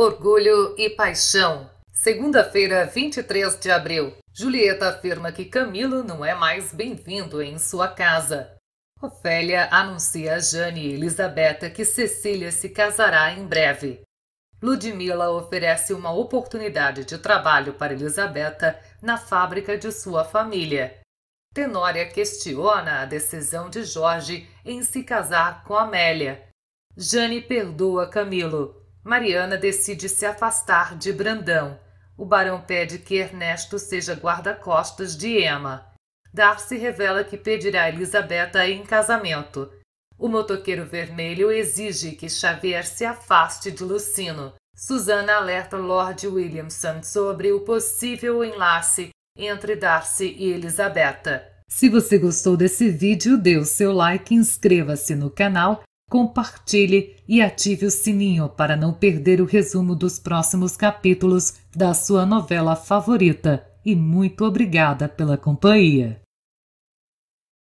Orgulho e paixão. Segunda-feira, 23 de abril. Julieta afirma que Camilo não é mais bem-vindo em sua casa. Ofélia anuncia a Jane e Elizabeth que Cecília se casará em breve. Ludmila oferece uma oportunidade de trabalho para Elizabeth na fábrica de sua família. Tenória questiona a decisão de Jorge em se casar com Amélia. Jane perdoa Camilo. Mariana decide se afastar de Brandão. O barão pede que Ernesto seja guarda-costas de Emma. Darcy revela que pedirá Elisabetta em casamento. O motoqueiro vermelho exige que Xavier se afaste de Lucino. Susana alerta Lord Williamson sobre o possível enlace entre Darcy e Elisabetta. Se você gostou desse vídeo, dê o seu like, inscreva-se no canal compartilhe e ative o sininho para não perder o resumo dos próximos capítulos da sua novela favorita. E muito obrigada pela companhia.